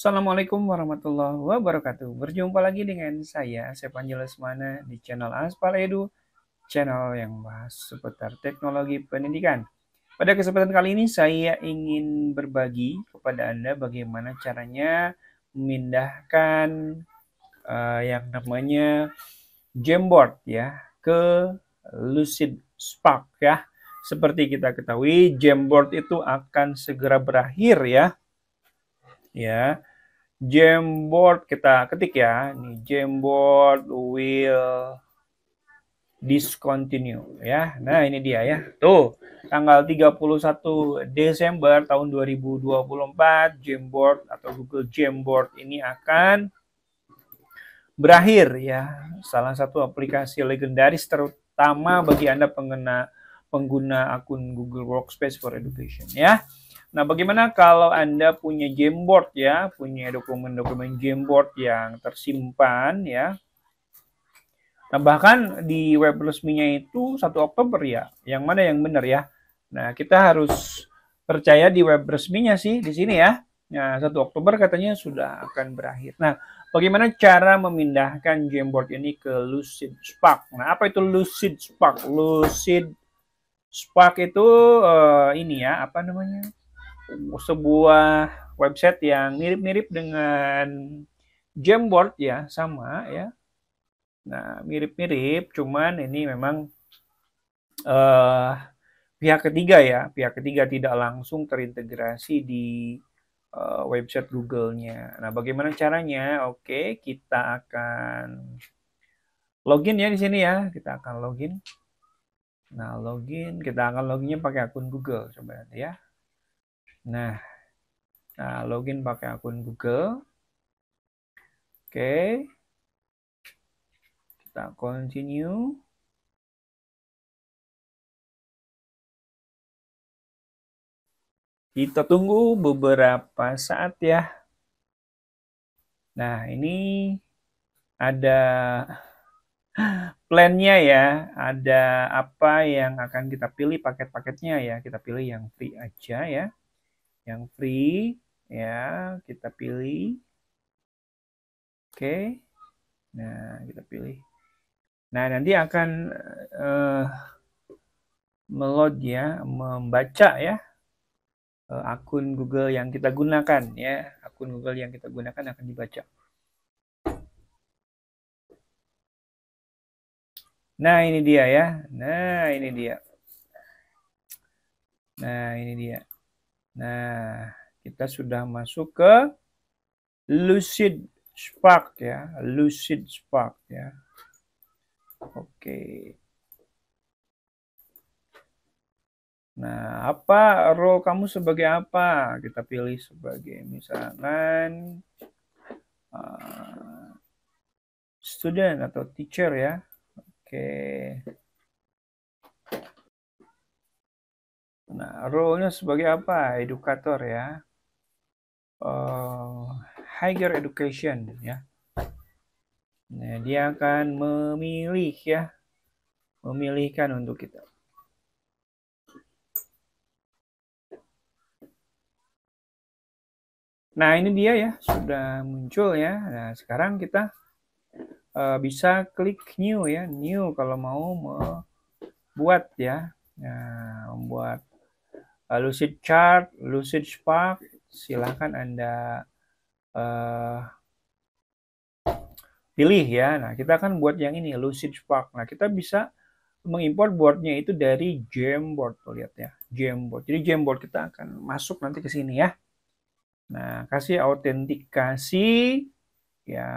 Assalamualaikum warahmatullahi wabarakatuh. Berjumpa lagi dengan saya, Sepan Mana di channel Aspal Edu, channel yang bahas seputar teknologi pendidikan. Pada kesempatan kali ini saya ingin berbagi kepada Anda bagaimana caranya memindahkan uh, yang namanya Jamboard ya ke Lucid Spark ya. Seperti kita ketahui, Jamboard itu akan segera berakhir ya. Ya. Jamboard kita ketik ya. Ini Jamboard will discontinue ya. Nah, ini dia ya. Tuh, tanggal 31 Desember tahun 2024 Jamboard atau Google Jamboard ini akan berakhir ya. Salah satu aplikasi legendaris terutama bagi Anda pengguna pengguna akun Google Workspace for Education ya. Nah, bagaimana kalau Anda punya game board ya, punya dokumen-dokumen game board yang tersimpan ya. Nah, bahkan di web resminya itu 1 Oktober ya. Yang mana yang benar ya? Nah, kita harus percaya di web resminya sih di sini ya. Nah, 1 Oktober katanya sudah akan berakhir. Nah, bagaimana cara memindahkan game board ini ke Lucid Spark? Nah, apa itu Lucid Spark? Lucid Spark itu uh, ini ya, apa namanya? sebuah website yang mirip-mirip dengan Jamboard ya, sama ya. Nah, mirip-mirip, cuman ini memang uh, pihak ketiga ya, pihak ketiga tidak langsung terintegrasi di uh, website Google-nya. Nah, bagaimana caranya? Oke, kita akan login ya di sini ya. Kita akan login. Nah, login, kita akan loginnya pakai akun Google coba ya. Nah, nah login pakai akun Google. Oke. Kita continue. Kita tunggu beberapa saat ya. Nah, ini ada plannya ya, ada apa yang akan kita pilih paket-paketnya ya, kita pilih yang free aja ya yang free ya kita pilih oke nah kita pilih nah nanti akan uh, eh, melod ya membaca ya uh, akun Google yang kita gunakan ya akun Google yang kita gunakan akan dibaca nah ini dia ya nah ini dia nah ini dia Nah, kita sudah masuk ke lucid spark ya, lucid spark ya. Oke. Nah, apa role kamu sebagai apa? Kita pilih sebagai misalkan uh, student atau teacher ya. Oke. Okay. Nah, role-nya sebagai apa? Edukator ya. Uh, higher education ya. Nah, dia akan memilih ya. Memilihkan untuk kita. Nah, ini dia ya, sudah muncul ya. Nah, sekarang kita uh, bisa klik new ya, new kalau mau membuat ya. Nah, membuat Eh, Lucid Chart, Lucid Spark, silahkan Anda uh, pilih ya. Nah, kita akan buat yang ini, Lucid Spark. Nah, kita bisa mengimpor boardnya itu dari Jamboard, tuh lihat ya, Jamboard. Jadi Jamboard kita akan masuk nanti ke sini ya. Nah, kasih autentikasi ya.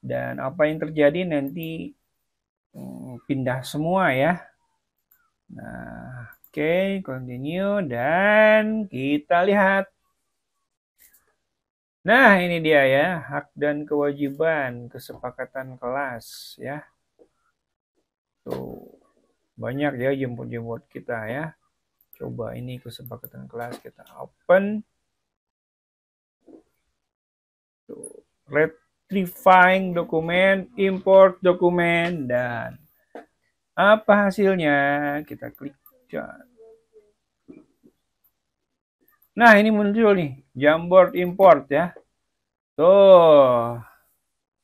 Dan apa yang terjadi nanti hmm, pindah semua ya. Nah, Oke, continue dan kita lihat. Nah, ini dia ya, hak dan kewajiban kesepakatan kelas ya. Tuh. Banyak ya jemput-jemput kita ya. Coba ini kesepakatan kelas kita open. Tuh, retrieving dokumen, import dokumen dan apa hasilnya? Kita klik Nah, ini muncul nih, Jamboard import ya. Tuh.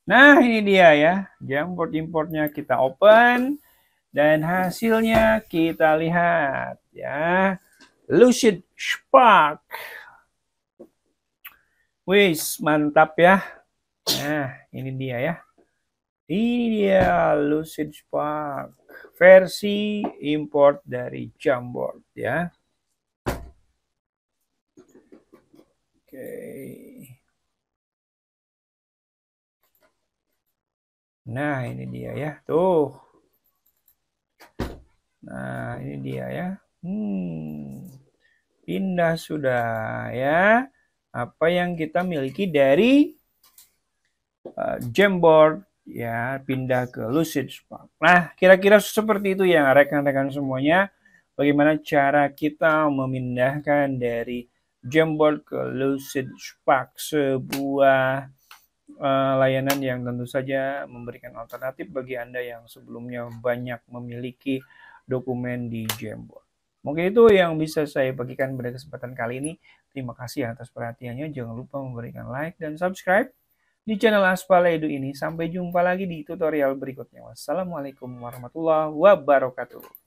Nah, ini dia ya, Jamboard importnya kita open dan hasilnya kita lihat ya. Lucid Spark. Wih, mantap ya. Nah, ini dia ya. Ini dia Lucid Spark versi import dari Jamboard ya. Oke. Nah, ini dia ya. Tuh. Nah, ini dia ya. Hmm. Pindah sudah ya. Apa yang kita miliki dari uh, eh, Jamboard ya pindah ke Lucid Spark. Nah, kira-kira seperti itu ya rekan-rekan semuanya. Bagaimana cara kita memindahkan dari Jamboard ke Lucid Spark, sebuah eh, layanan yang tentu saja memberikan alternatif bagi Anda yang sebelumnya banyak memiliki dokumen di Jamboard. Mungkin itu yang bisa saya bagikan pada kesempatan kali ini. Terima kasih atas perhatiannya. Jangan lupa memberikan like dan subscribe di channel Aspal Edu ini. Sampai jumpa lagi di tutorial berikutnya. Wassalamualaikum warahmatullahi wabarakatuh.